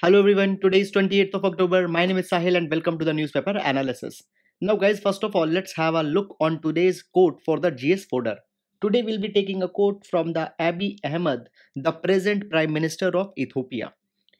Hello everyone, today is 28th of October. My name is Sahil and welcome to the newspaper analysis. Now guys, first of all, let's have a look on today's quote for the GS folder. Today we'll be taking a quote from the Abiy Ahmed, the present Prime Minister of Ethiopia.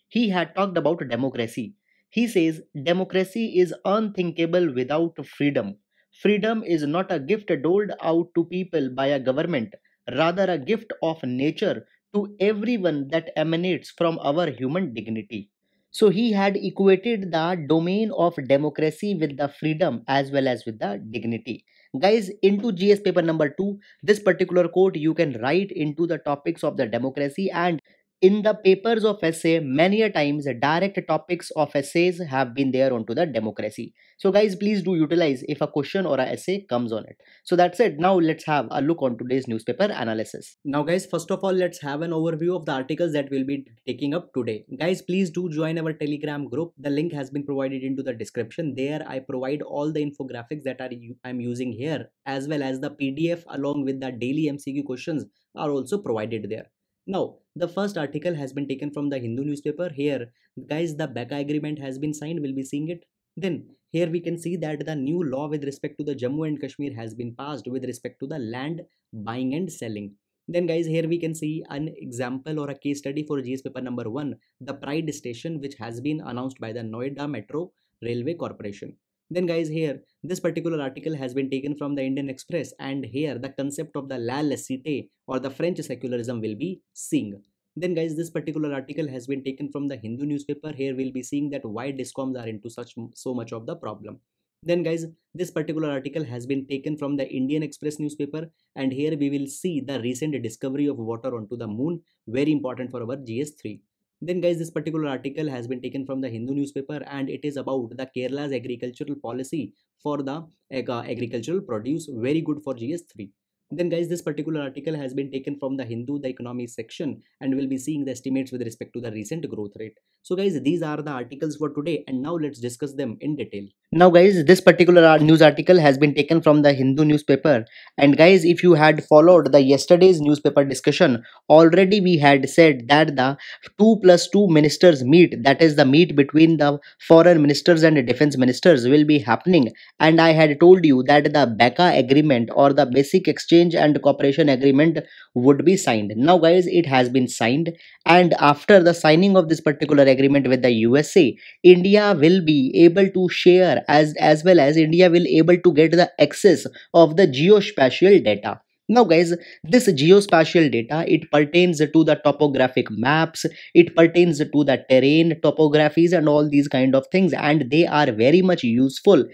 He had talked about democracy. He says, democracy is unthinkable without freedom. Freedom is not a gift doled out to people by a government, rather a gift of nature to everyone that emanates from our human dignity. So he had equated the domain of democracy with the freedom as well as with the dignity. Guys, into GS paper number 2, this particular quote you can write into the topics of the democracy and in the papers of essay many a times direct topics of essays have been there onto the democracy so guys please do utilize if a question or a essay comes on it so that's it now let's have a look on today's newspaper analysis now guys first of all let's have an overview of the articles that we'll be taking up today guys please do join our telegram group the link has been provided into the description there i provide all the infographics that are i'm using here as well as the pdf along with the daily mcq questions are also provided there now, the first article has been taken from the Hindu newspaper. Here, guys, the Baka agreement has been signed. We'll be seeing it. Then, here we can see that the new law with respect to the Jammu and Kashmir has been passed with respect to the land buying and selling. Then guys, here we can see an example or a case study for GS paper number 1, the Pride Station which has been announced by the Noida Metro Railway Corporation. Then guys here, this particular article has been taken from the Indian Express and here the concept of the La Laicite or the French secularism will be seen. Then guys, this particular article has been taken from the Hindu newspaper. Here we'll be seeing that why discoms are into such so much of the problem. Then guys, this particular article has been taken from the Indian Express newspaper and here we will see the recent discovery of water onto the moon, very important for our GS3. Then guys, this particular article has been taken from the Hindu newspaper and it is about the Kerala's agricultural policy for the ag uh, agricultural produce. Very good for GS3. Then guys, this particular article has been taken from the Hindu, the economy section and we'll be seeing the estimates with respect to the recent growth rate. So guys, these are the articles for today and now let's discuss them in detail. Now, guys, this particular news article has been taken from the Hindu newspaper. And, guys, if you had followed the yesterday's newspaper discussion, already we had said that the 2 plus 2 ministers meet, that is, the meet between the foreign ministers and defense ministers, will be happening. And I had told you that the BECA agreement or the Basic Exchange and Cooperation Agreement would be signed. Now, guys, it has been signed. And after the signing of this particular agreement with the USA, India will be able to share as, as well as India will able to get the access of the geospatial data. Now guys, this geospatial data, it pertains to the topographic maps, it pertains to the terrain topographies and all these kind of things and they are very much useful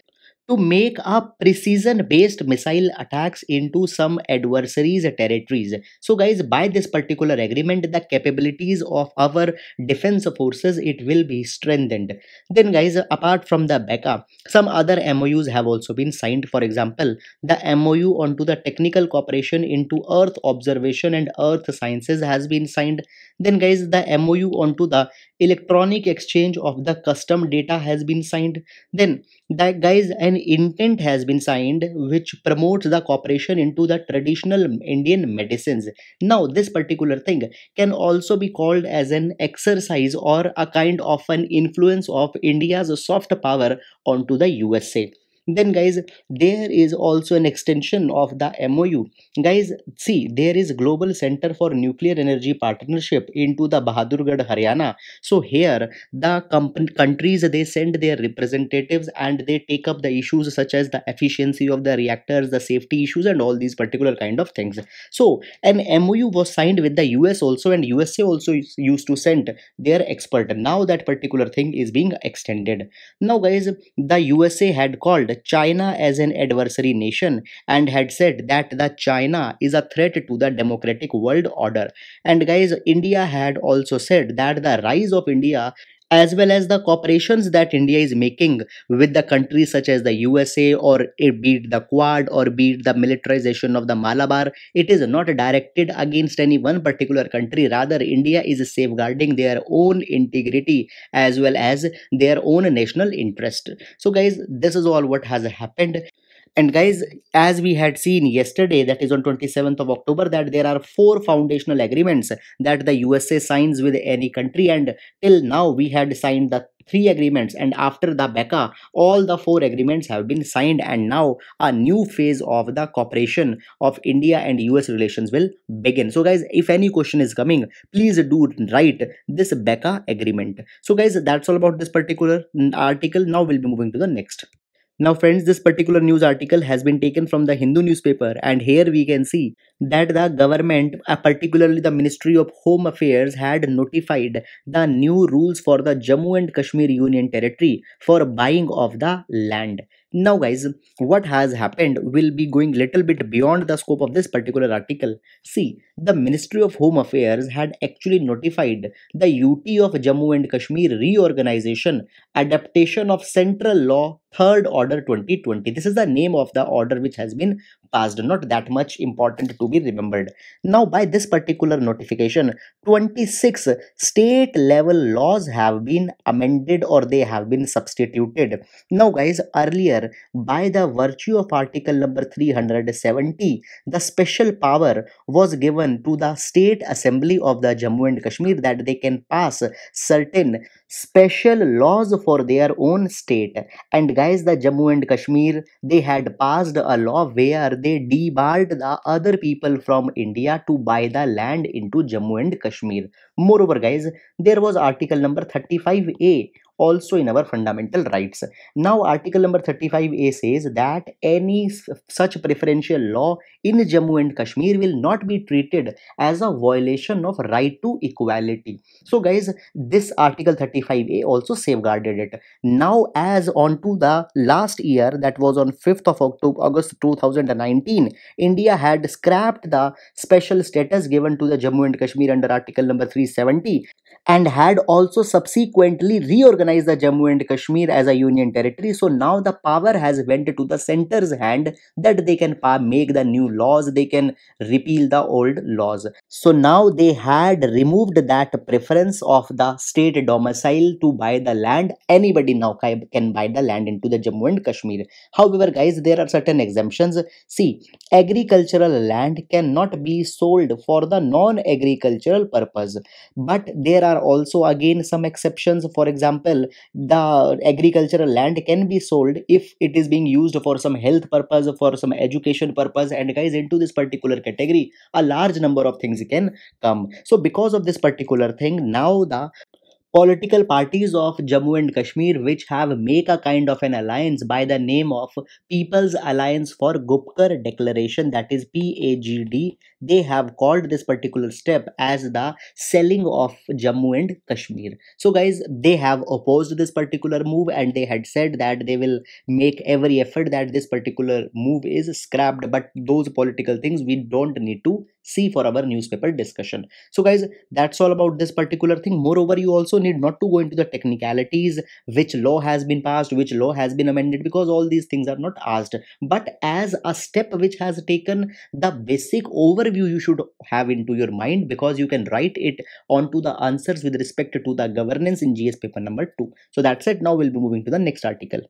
to make up precision based missile attacks into some adversaries territories so guys by this particular agreement the capabilities of our defense forces it will be strengthened then guys apart from the backup, some other mous have also been signed for example the mou onto the technical cooperation into earth observation and earth sciences has been signed then guys, the MOU onto the electronic exchange of the custom data has been signed. Then that guys, an intent has been signed which promotes the cooperation into the traditional Indian medicines. Now this particular thing can also be called as an exercise or a kind of an influence of India's soft power onto the USA then guys there is also an extension of the mou guys see there is global center for nuclear energy partnership into the bahadurgarh haryana so here the countries they send their representatives and they take up the issues such as the efficiency of the reactors the safety issues and all these particular kind of things so an mou was signed with the us also and usa also used to send their expert now that particular thing is being extended now guys the usa had called China as an adversary nation and had said that the China is a threat to the democratic world order. And guys, India had also said that the rise of India as well as the cooperations that India is making with the countries such as the USA or be it the Quad or be it the militarization of the Malabar, it is not directed against any one particular country. Rather, India is safeguarding their own integrity as well as their own national interest. So, guys, this is all what has happened and guys as we had seen yesterday that is on 27th of october that there are four foundational agreements that the usa signs with any country and till now we had signed the three agreements and after the beca all the four agreements have been signed and now a new phase of the cooperation of india and us relations will begin so guys if any question is coming please do write this beca agreement so guys that's all about this particular article now we'll be moving to the next now friends, this particular news article has been taken from the Hindu newspaper and here we can see that the government, uh, particularly the Ministry of Home Affairs had notified the new rules for the Jammu and Kashmir Union Territory for buying of the land now guys what has happened will be going little bit beyond the scope of this particular article see the ministry of home affairs had actually notified the ut of jammu and kashmir reorganization adaptation of central law third order 2020 this is the name of the order which has been passed not that much important to be remembered now by this particular notification 26 state level laws have been amended or they have been substituted now guys earlier by the virtue of article number 370 the special power was given to the state assembly of the jammu and kashmir that they can pass certain special laws for their own state and guys the jammu and kashmir they had passed a law where they debarred the other people from india to buy the land into jammu and kashmir moreover guys there was article number 35a also in our fundamental rights. Now article number 35a says that any such preferential law in Jammu and Kashmir will not be treated as a violation of right to equality. So guys this article 35a also safeguarded it. Now as on to the last year that was on 5th of October, August 2019 India had scrapped the special status given to the Jammu and Kashmir under article number 370 and had also subsequently reorganized the Jammu and Kashmir as a union territory. So now the power has went to the center's hand that they can make the new laws, they can repeal the old laws. So now they had removed that preference of the state domicile to buy the land. Anybody now can buy the land into the Jammu and Kashmir. However, guys, there are certain exemptions. See, agricultural land cannot be sold for the non-agricultural purpose, but there are are also again some exceptions for example the agricultural land can be sold if it is being used for some health purpose for some education purpose and guys into this particular category a large number of things can come so because of this particular thing now the political parties of Jammu and Kashmir which have make a kind of an alliance by the name of People's Alliance for Gupkar Declaration that is PAGD they have called this particular step as the selling of Jammu and Kashmir. So, guys, they have opposed this particular move and they had said that they will make every effort that this particular move is scrapped. But those political things we don't need to see for our newspaper discussion. So, guys, that's all about this particular thing. Moreover, you also need not to go into the technicalities which law has been passed, which law has been amended, because all these things are not asked. But as a step which has taken the basic overview interview you should have into your mind because you can write it onto the answers with respect to the governance in GS paper number 2. So that's it. Now we'll be moving to the next article.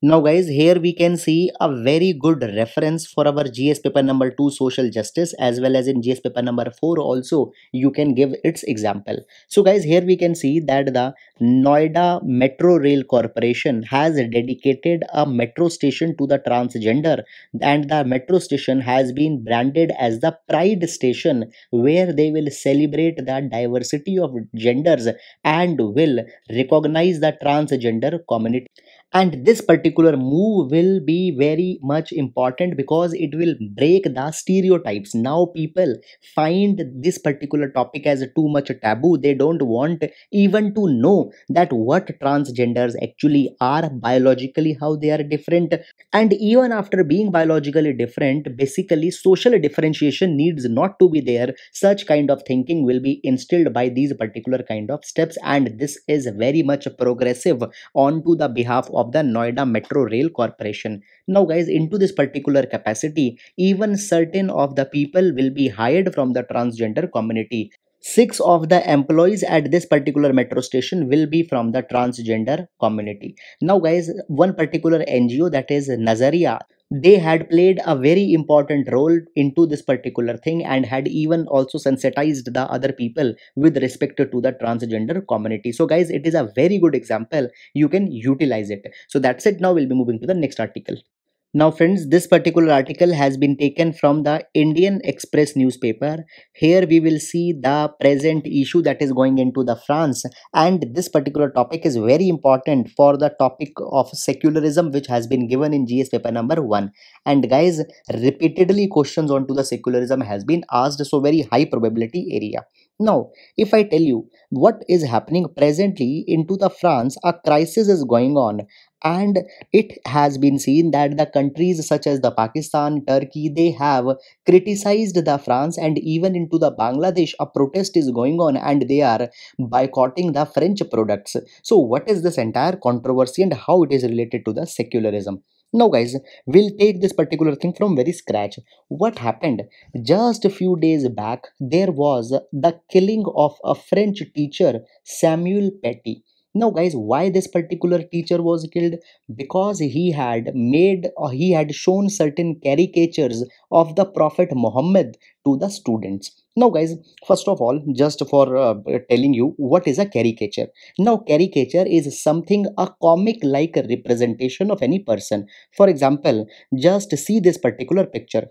Now guys, here we can see a very good reference for our GS paper number 2 social justice as well as in GS paper number 4 also you can give its example. So guys, here we can see that the Noida Metro Rail Corporation has dedicated a metro station to the transgender and the metro station has been branded as the Pride Station where they will celebrate the diversity of genders and will recognize the transgender community and this particular move will be very much important because it will break the stereotypes now people find this particular topic as too much taboo they don't want even to know that what transgenders actually are biologically how they are different and even after being biologically different basically social differentiation needs not to be there such kind of thinking will be instilled by these particular kind of steps and this is very much progressive on to the behalf of the Noida Metro Rail Corporation. Now, guys, into this particular capacity, even certain of the people will be hired from the transgender community six of the employees at this particular metro station will be from the transgender community now guys one particular ngo that is nazaria they had played a very important role into this particular thing and had even also sensitized the other people with respect to the transgender community so guys it is a very good example you can utilize it so that's it now we'll be moving to the next article now friends, this particular article has been taken from the Indian Express newspaper. Here we will see the present issue that is going into the France and this particular topic is very important for the topic of secularism which has been given in GS paper number 1. And guys, repeatedly questions onto the secularism has been asked so very high probability area. Now, if I tell you what is happening presently into the France, a crisis is going on and it has been seen that the countries such as the pakistan turkey they have criticized the france and even into the bangladesh a protest is going on and they are boycotting the french products so what is this entire controversy and how it is related to the secularism now guys we'll take this particular thing from very scratch what happened just a few days back there was the killing of a french teacher samuel petty now guys why this particular teacher was killed because he had made or uh, he had shown certain caricatures of the prophet muhammad to the students now guys first of all just for uh, telling you what is a caricature now caricature is something a comic like representation of any person for example just see this particular picture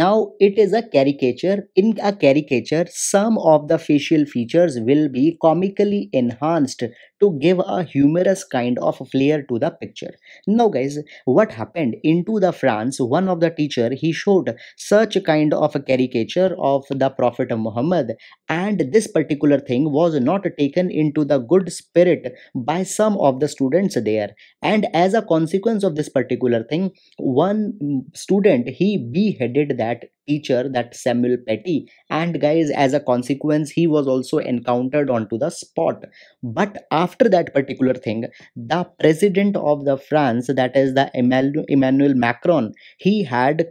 now it is a caricature in a caricature some of the facial features will be comically enhanced to give a humorous kind of flair to the picture now guys what happened into the france one of the teacher he showed such kind of a caricature of the prophet Prophet Muhammad, and this particular thing was not taken into the good spirit by some of the students there. And as a consequence of this particular thing, one student he beheaded that teacher that samuel petty and guys as a consequence he was also encountered onto the spot but after that particular thing the president of the france that is the emmanuel macron he had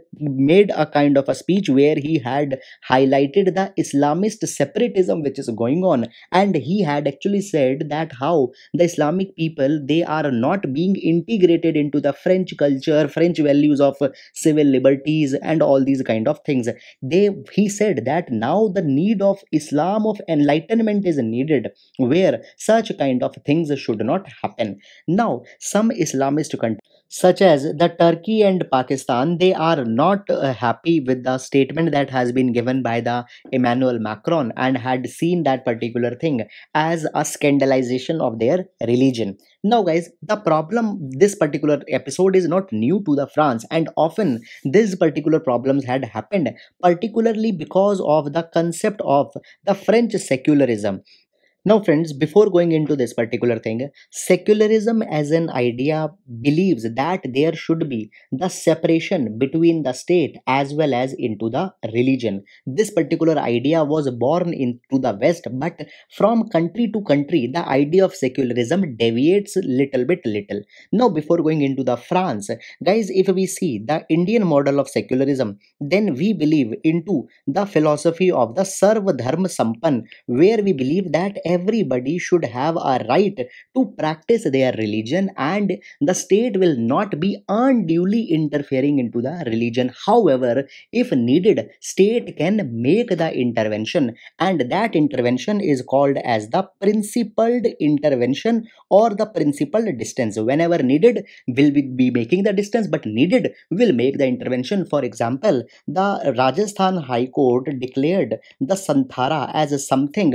made a kind of a speech where he had highlighted the islamist separatism which is going on and he had actually said that how the islamic people they are not being integrated into the french culture french values of civil liberties and all these kind of things they he said that now the need of islam of enlightenment is needed where such kind of things should not happen now some islamist countries such as the Turkey and Pakistan, they are not uh, happy with the statement that has been given by the Emmanuel Macron and had seen that particular thing as a scandalization of their religion. Now, guys, the problem this particular episode is not new to the France, and often these particular problems had happened, particularly because of the concept of the French secularism. Now, friends, before going into this particular thing, secularism as an idea believes that there should be the separation between the state as well as into the religion. This particular idea was born into the West, but from country to country, the idea of secularism deviates little bit little. Now, before going into the France, guys, if we see the Indian model of secularism, then we believe into the philosophy of the Sarva Dharma Sampan, where we believe that everybody should have a right to practice their religion and the state will not be unduly interfering into the religion however if needed state can make the intervention and that intervention is called as the principled intervention or the principled distance whenever needed will be making the distance but needed will make the intervention for example the rajasthan high court declared the santhara as something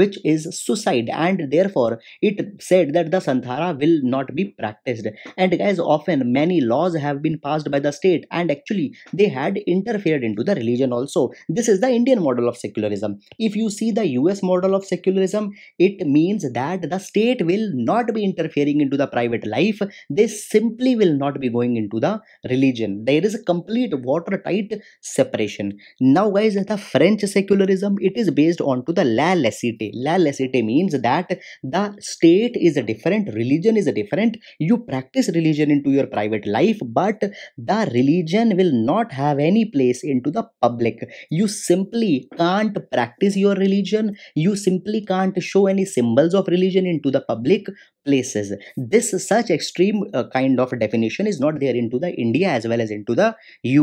which is suicide and therefore it said that the santhara will not be practiced and guys often many laws have been passed by the state and actually they had interfered into the religion also this is the indian model of secularism if you see the us model of secularism it means that the state will not be interfering into the private life they simply will not be going into the religion there is a complete watertight separation now guys the french secularism it is based on to the la laicite la laicite means that the state is different religion is different you practice religion into your private life but the religion will not have any place into the public you simply can't practice your religion you simply can't show any symbols of religion into the public places this such extreme uh, kind of definition is not there into the india as well as into the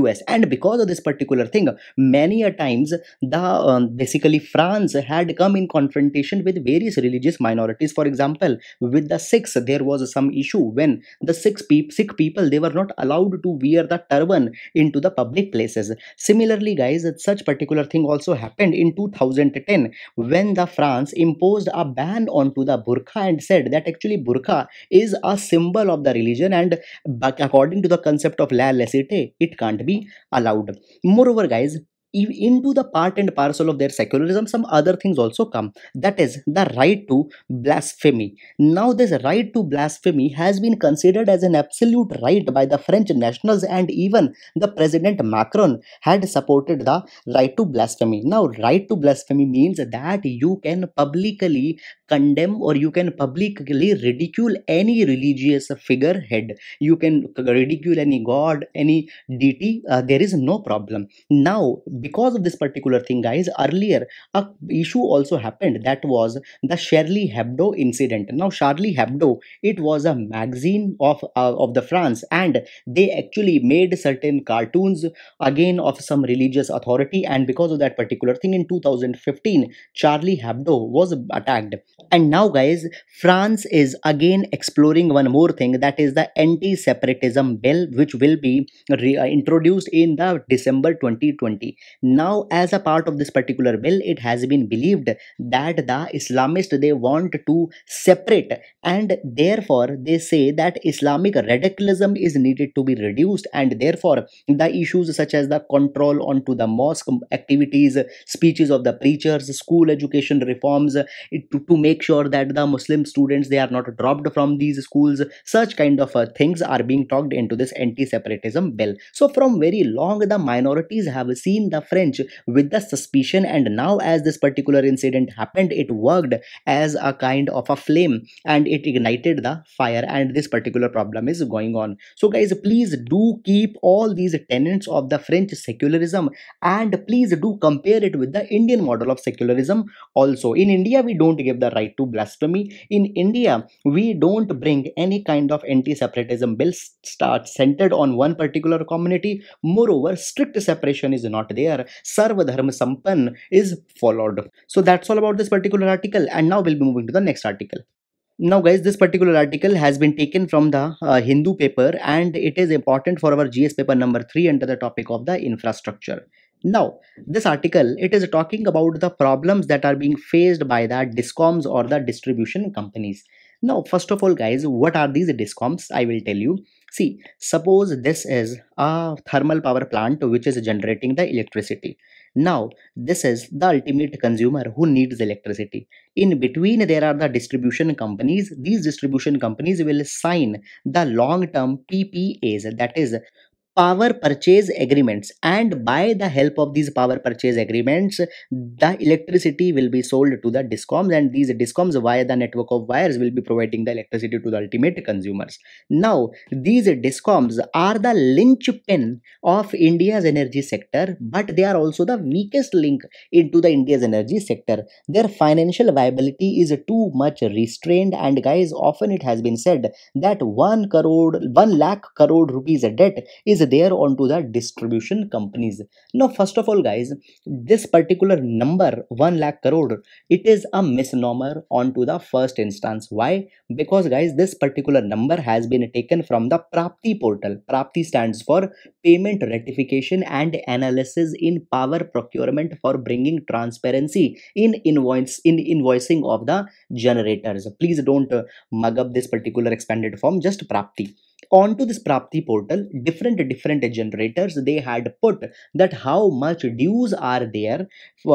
us and because of this particular thing many a times the um, basically france had come in confrontation with various religious minorities for example with the sikhs there was some issue when the sikhs sikh people they were not allowed to wear the turban into the public places similarly guys such particular thing also happened in 2010 when the france imposed a ban onto the burqa and said that actually actually burqa is a symbol of the religion and according to the concept of la laissez it can't be allowed moreover guys into the part and parcel of their secularism some other things also come that is the right to blasphemy now this right to blasphemy has been considered as an absolute right by the french nationals and even the president macron had supported the right to blasphemy now right to blasphemy means that you can publicly condemn or you can publicly ridicule any religious figurehead you can ridicule any god any deity uh, there is no problem now because of this particular thing guys earlier a issue also happened that was the Charlie Hebdo incident now Charlie Hebdo it was a magazine of uh, of the France and they actually made certain cartoons again of some religious authority and because of that particular thing in 2015 Charlie Hebdo was attacked and now guys France is again exploring one more thing that is the anti-separatism bill which will be uh, introduced in the December 2020 now, as a part of this particular bill, it has been believed that the Islamists they want to separate, and therefore they say that Islamic radicalism is needed to be reduced, and therefore the issues such as the control onto the mosque activities, speeches of the preachers, school education reforms, it, to, to make sure that the Muslim students they are not dropped from these schools, such kind of uh, things are being talked into this anti-separatism bill. So from very long the minorities have seen the French with the suspicion and now as this particular incident happened it worked as a kind of a flame and it ignited the fire and this particular problem is going on. So guys please do keep all these tenets of the French secularism and please do compare it with the Indian model of secularism also. In India we don't give the right to blasphemy. In India we don't bring any kind of anti-separatism bill start centered on one particular community. Moreover strict separation is not there where Sarvadharma Sampan is followed. So that's all about this particular article and now we'll be moving to the next article. Now guys, this particular article has been taken from the uh, Hindu paper and it is important for our GS paper number 3 under the topic of the infrastructure. Now, this article, it is talking about the problems that are being faced by the discoms or the distribution companies. Now, first of all guys, what are these discoms? I will tell you. See, suppose this is a thermal power plant which is generating the electricity. Now, this is the ultimate consumer who needs electricity. In between, there are the distribution companies. These distribution companies will sign the long term PPAs, that is, power purchase agreements and by the help of these power purchase agreements the electricity will be sold to the discoms and these discoms via the network of wires will be providing the electricity to the ultimate consumers now these discoms are the linchpin of india's energy sector but they are also the weakest link into the india's energy sector their financial viability is too much restrained and guys often it has been said that 1 crore 1 lakh crore rupees debt is there onto the distribution companies now first of all guys this particular number 1 lakh crore it is a misnomer onto the first instance why because guys this particular number has been taken from the prapti portal prapti stands for payment ratification and analysis in power procurement for bringing transparency in invoice in invoicing of the generators please don't mug up this particular expanded form just prapti onto this Prapti portal, different different generators they had put that how much dues are there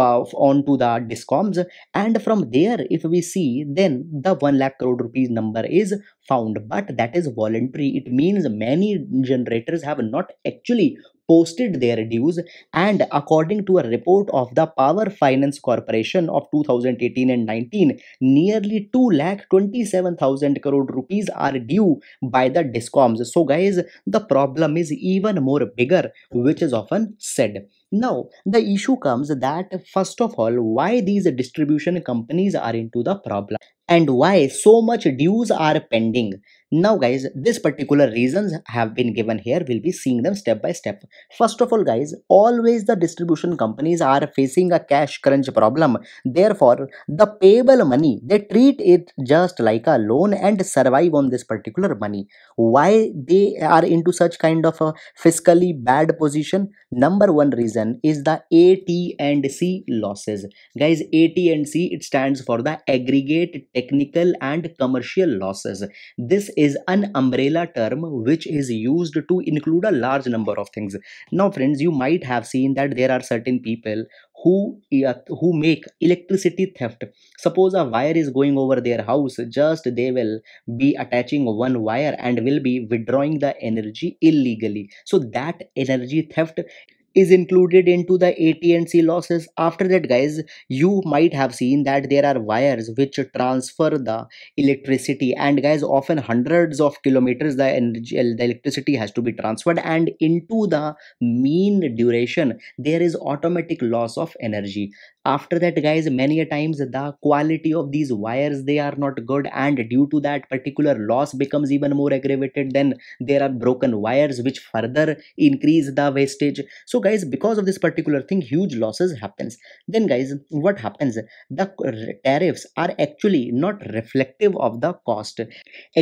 uh, onto the discoms, and from there, if we see, then the one lakh crore rupees number is found, but that is voluntary. It means many generators have not actually posted their dues and according to a report of the Power Finance Corporation of 2018 and 19 nearly 2 lakh 27000 crore rupees are due by the discoms so guys the problem is even more bigger which is often said now, the issue comes that first of all, why these distribution companies are into the problem and why so much dues are pending. Now guys, this particular reasons have been given here. We'll be seeing them step by step. First of all guys, always the distribution companies are facing a cash crunch problem. Therefore, the payable money, they treat it just like a loan and survive on this particular money. Why they are into such kind of a fiscally bad position? Number one reason reason is the AT&C losses. Guys, AT&C, it stands for the aggregate technical and commercial losses. This is an umbrella term which is used to include a large number of things. Now, friends, you might have seen that there are certain people who uh, who make electricity theft suppose a wire is going over their house just they will be attaching one wire and will be withdrawing the energy illegally so that energy theft is included into the AT&C losses. After that guys, you might have seen that there are wires which transfer the electricity and guys often hundreds of kilometers the energy the electricity has to be transferred and into the mean duration there is automatic loss of energy after that guys many a times the quality of these wires they are not good and due to that particular loss becomes even more aggravated then there are broken wires which further increase the wastage so guys because of this particular thing huge losses happens then guys what happens the tariffs are actually not reflective of the cost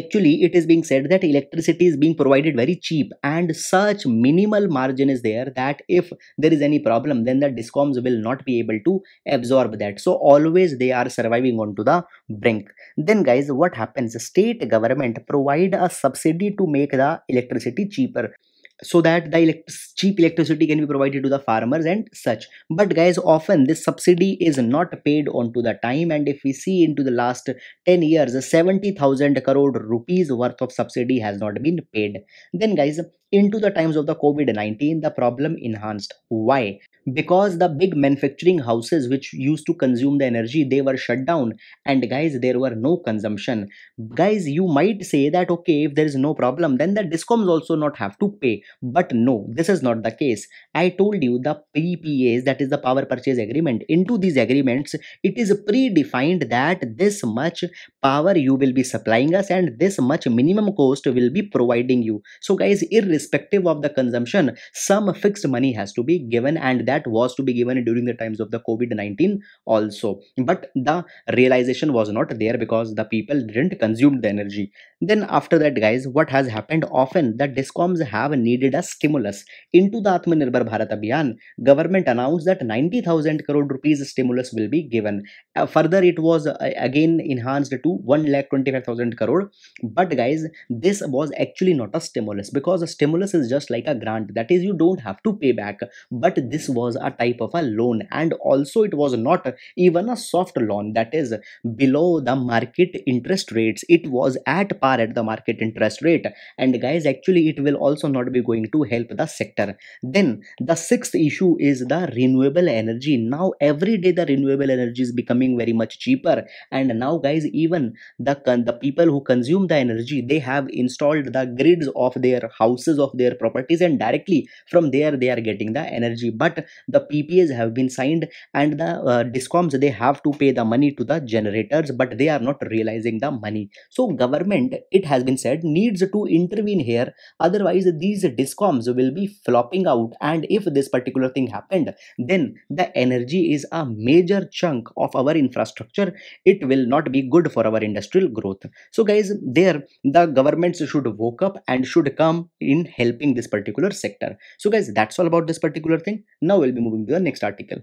actually it is being said that electricity is being provided very cheap and such minimal margin is there that if there is any problem then the discoms will not be able to absorb that so always they are surviving onto the brink then guys what happens state government provide a subsidy to make the electricity cheaper so that the elect cheap electricity can be provided to the farmers and such but guys often this subsidy is not paid on to the time and if we see into the last 10 years 70000 crore rupees worth of subsidy has not been paid then guys into the times of the covid-19 the problem enhanced why because the big manufacturing houses which used to consume the energy they were shut down and guys there were no consumption guys you might say that okay if there is no problem then the discoms also not have to pay but no, this is not the case. I told you the PPAs, that is the power purchase agreement. Into these agreements, it is predefined that this much power you will be supplying us and this much minimum cost will be providing you. So guys, irrespective of the consumption, some fixed money has to be given and that was to be given during the times of the COVID-19 also. But the realization was not there because the people didn't consume the energy. Then after that guys, what has happened often the DISCOMs have needed needed as stimulus into the Atmanirbhar Bharat Abhiyan, government announced that 90,000 crore rupees stimulus will be given. Uh, further, it was uh, again enhanced to 1 lakh 25,000 crore. But guys, this was actually not a stimulus because a stimulus is just like a grant. That is, you don't have to pay back. But this was a type of a loan, and also it was not even a soft loan. That is below the market interest rates. It was at par at the market interest rate. And guys, actually, it will also not be going to help the sector then the sixth issue is the renewable energy now every day the renewable energy is becoming very much cheaper and now guys even the the people who consume the energy they have installed the grids of their houses of their properties and directly from there they are getting the energy but the ppas have been signed and the uh, discoms they have to pay the money to the generators but they are not realizing the money so government it has been said needs to intervene here otherwise these discoms will be flopping out and if this particular thing happened then the energy is a major chunk of our infrastructure it will not be good for our industrial growth so guys there the governments should woke up and should come in helping this particular sector so guys that's all about this particular thing now we'll be moving to the next article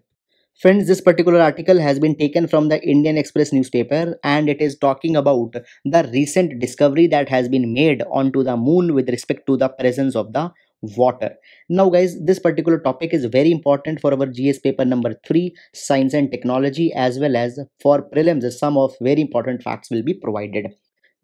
Friends, this particular article has been taken from the Indian Express newspaper and it is talking about the recent discovery that has been made onto the moon with respect to the presence of the water. Now guys, this particular topic is very important for our GS paper number 3, Science and Technology as well as for prelims, some of very important facts will be provided.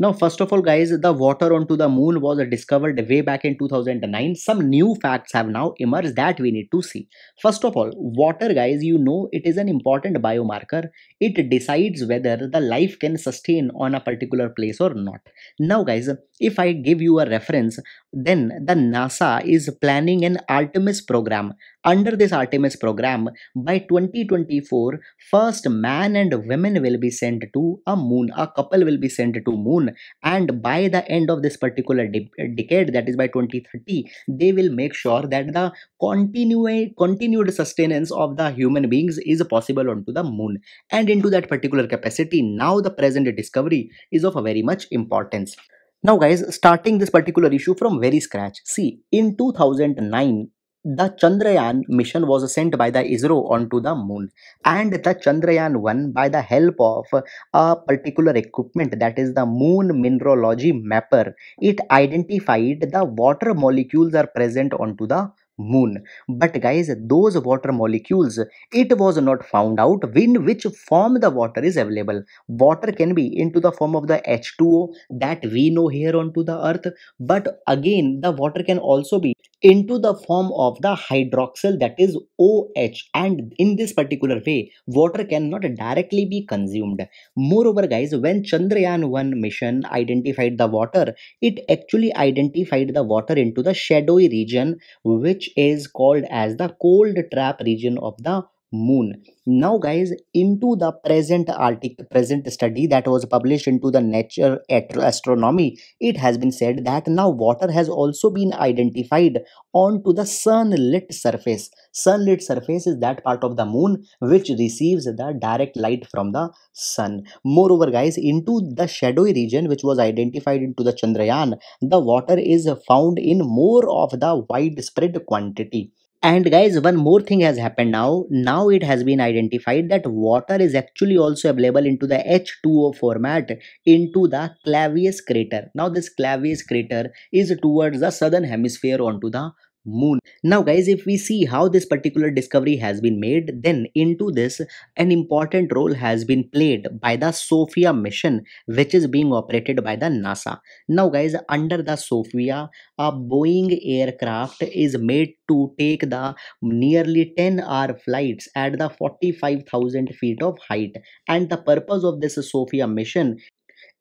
Now, first of all, guys, the water onto the moon was discovered way back in 2009. Some new facts have now emerged that we need to see. First of all, water, guys, you know it is an important biomarker. It decides whether the life can sustain on a particular place or not. Now, guys, if I give you a reference, then the NASA is planning an Artemis program. Under this Artemis program, by 2024, first man and women will be sent to a moon, a couple will be sent to moon and by the end of this particular de decade, that is by 2030, they will make sure that the continue continued sustenance of the human beings is possible onto the moon and into that particular capacity, now the present discovery is of very much importance. Now guys, starting this particular issue from very scratch. See, in 2009, the Chandrayaan mission was sent by the ISRO onto the moon and the Chandrayaan 1 by the help of a particular equipment that is the moon mineralogy mapper it identified the water molecules are present onto the moon but guys those water molecules it was not found out in which form the water is available water can be into the form of the h2o that we know here onto the earth but again the water can also be into the form of the hydroxyl that is oh and in this particular way water cannot directly be consumed moreover guys when chandrayaan 1 mission identified the water it actually identified the water into the shadowy region which is called as the cold trap region of the moon now guys into the present article present study that was published into the nature astronomy it has been said that now water has also been identified onto the sunlit surface sunlit surface is that part of the moon which receives the direct light from the sun moreover guys into the shadowy region which was identified into the chandrayaan the water is found in more of the widespread quantity and guys one more thing has happened now now it has been identified that water is actually also available into the h2o format into the clavius crater now this clavius crater is towards the southern hemisphere onto the moon. Now guys, if we see how this particular discovery has been made, then into this an important role has been played by the SOFIA mission which is being operated by the NASA. Now guys, under the SOFIA, a Boeing aircraft is made to take the nearly 10 hour flights at the 45,000 feet of height and the purpose of this SOFIA mission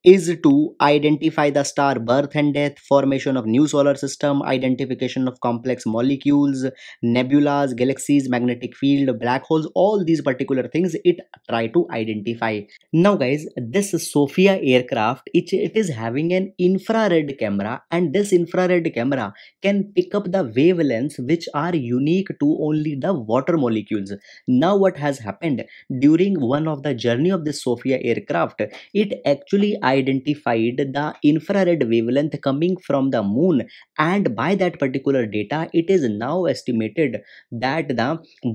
is to identify the star birth and death, formation of new solar system, identification of complex molecules, nebulas, galaxies, magnetic field, black holes, all these particular things it try to identify. Now guys, this Sofia aircraft, it, it is having an infrared camera and this infrared camera can pick up the wavelengths which are unique to only the water molecules. Now what has happened? During one of the journey of this Sofia aircraft, it actually identified the infrared wavelength coming from the moon and by that particular data it is now estimated that the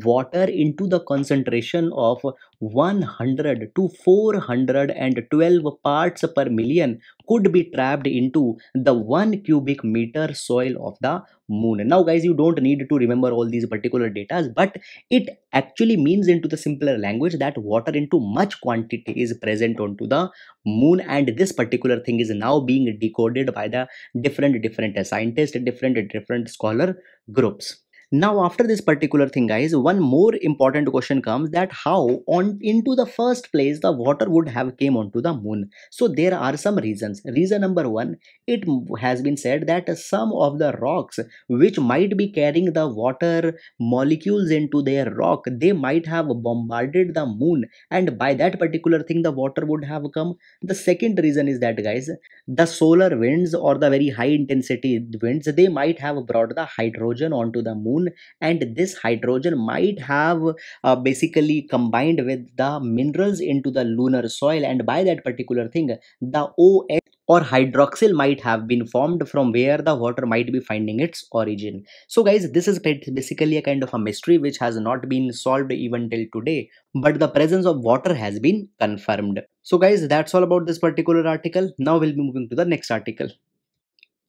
water into the concentration of 100 to 412 parts per million could be trapped into the 1 cubic meter soil of the moon now guys you don't need to remember all these particular data but it actually means into the simpler language that water into much quantity is present onto the moon and this particular thing is now being decoded by the different different scientists different different scholar groups now after this particular thing guys, one more important question comes that how on into the first place the water would have came onto the moon. So there are some reasons. Reason number one, it has been said that some of the rocks which might be carrying the water molecules into their rock, they might have bombarded the moon and by that particular thing the water would have come. The second reason is that guys, the solar winds or the very high intensity winds, they might have brought the hydrogen onto the moon moon and this hydrogen might have uh, basically combined with the minerals into the lunar soil and by that particular thing the OH or hydroxyl might have been formed from where the water might be finding its origin. So guys, this is basically a kind of a mystery which has not been solved even till today, but the presence of water has been confirmed. So guys, that's all about this particular article. Now we'll be moving to the next article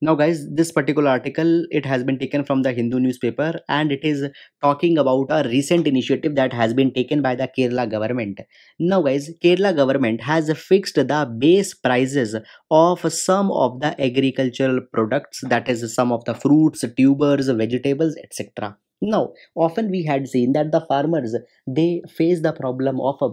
now guys this particular article it has been taken from the hindu newspaper and it is talking about a recent initiative that has been taken by the kerala government now guys kerala government has fixed the base prices of some of the agricultural products that is some of the fruits tubers vegetables etc now often we had seen that the farmers they face the problem of a,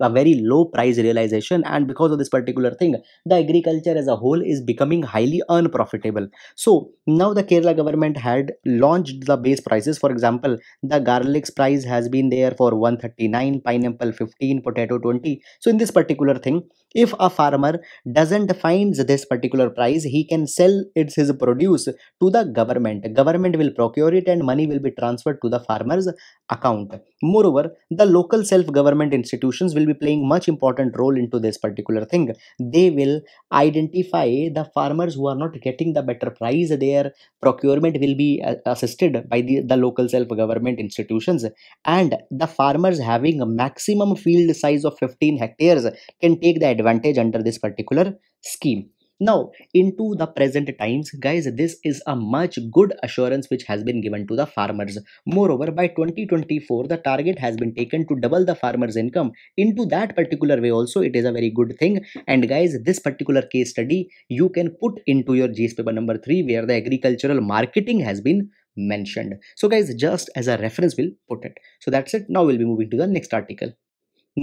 a, very low price realization and because of this particular thing the agriculture as a whole is becoming highly unprofitable so now the kerala government had launched the base prices for example the garlic's price has been there for 139 pineapple 15 potato 20 so in this particular thing if a farmer doesn't find this particular price he can sell it's his produce to the government government will procure it and money will be transferred to the farmer's account Moreover, the local self-government institutions will be playing much important role into this particular thing. They will identify the farmers who are not getting the better price. Their procurement will be uh, assisted by the, the local self-government institutions. And the farmers having a maximum field size of 15 hectares can take the advantage under this particular scheme. Now into the present times guys this is a much good assurance which has been given to the farmers. Moreover by 2024 the target has been taken to double the farmers income. Into that particular way also it is a very good thing and guys this particular case study you can put into your GS paper number 3 where the agricultural marketing has been mentioned. So guys just as a reference we'll put it. So that's it now we'll be moving to the next article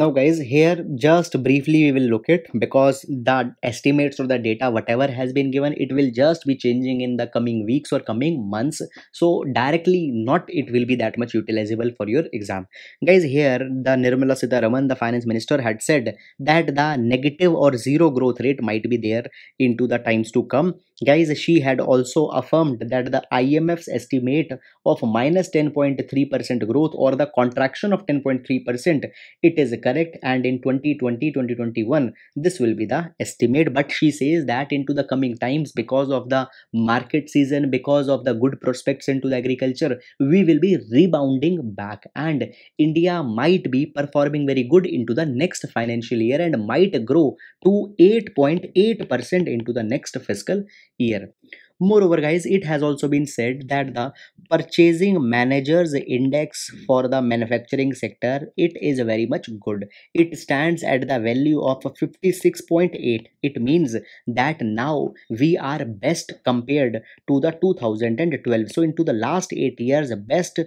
now guys here just briefly we will look at because the estimates or the data whatever has been given it will just be changing in the coming weeks or coming months so directly not it will be that much utilizable for your exam guys here the nirmala sitaraman the finance minister had said that the negative or zero growth rate might be there into the times to come guys she had also affirmed that the imf's estimate of minus 10.3% growth or the contraction of 10.3% it is correct and in 2020 2021 this will be the estimate but she says that into the coming times because of the market season because of the good prospects into the agriculture we will be rebounding back and india might be performing very good into the next financial year and might grow to 8.8% into the next fiscal year Moreover, guys, it has also been said that the purchasing managers index for the manufacturing sector it is very much good. It stands at the value of 56.8. It means that now we are best compared to the 2012. So into the last eight years, best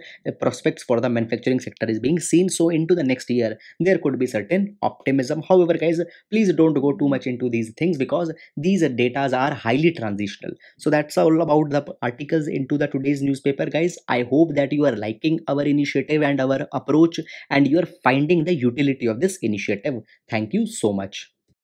prospects for the manufacturing sector is being seen. So into the next year, there could be certain optimism. However, guys, please don't go too much into these things because these data are highly transitional. So that that's all about the articles into the today's newspaper guys i hope that you are liking our initiative and our approach and you are finding the utility of this initiative thank you so much